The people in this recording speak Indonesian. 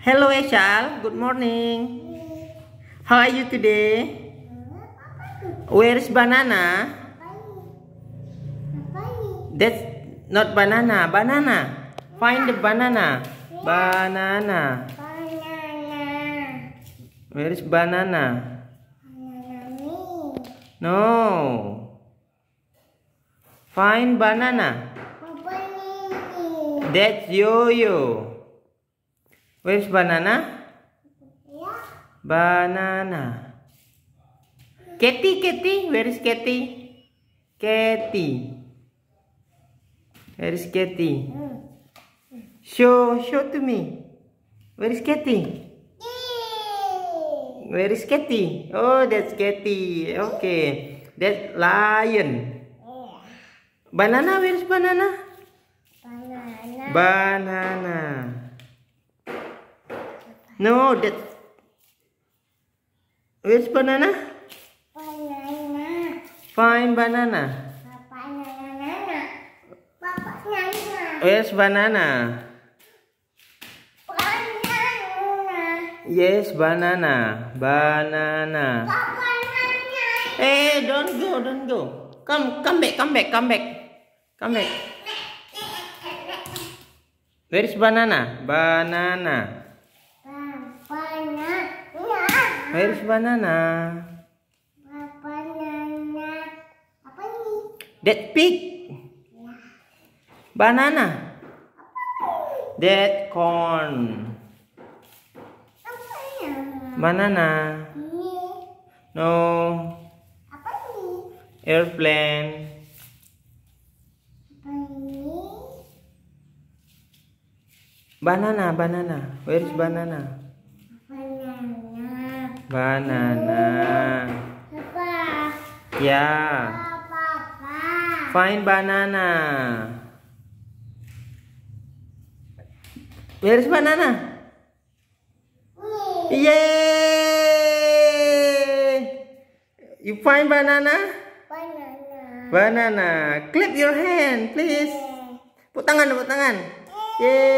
Hello Eshal, good morning. How are you today? Where is banana? That's not banana, banana. Find the banana. Banana. Where is banana? No. Find banana. That's yo-yo. Where's banana? Ya. Banana. Katy, Katy, where is Katy? Katy. Where is Katy? Show, show to me. Where is Katy? Where is Katy? Oh, that's Katy. Okay. That lion. Banana, where is banana? Banana. Banana. No, that. Which banana? Banana. Fine banana. Banana. Banana. Which banana? Banana. Yes, banana. Banana. banana. Hey, eh, don't go, don't go. Come, come back, come back, come back. Come back. Where is banana? Banana. Where's banana? Banana. Apa ini? That pig. Banana. Dead corn. Banana. No. Apa ini? Airplane. Apa ini? Banana, banana. Where's banana? Banana. apa Ya. Papa. Find banana. Where's banana? Yay! You find banana? Banana. Banana. Clip your hand, please. Put tangan, put tangan. Yay! Yay.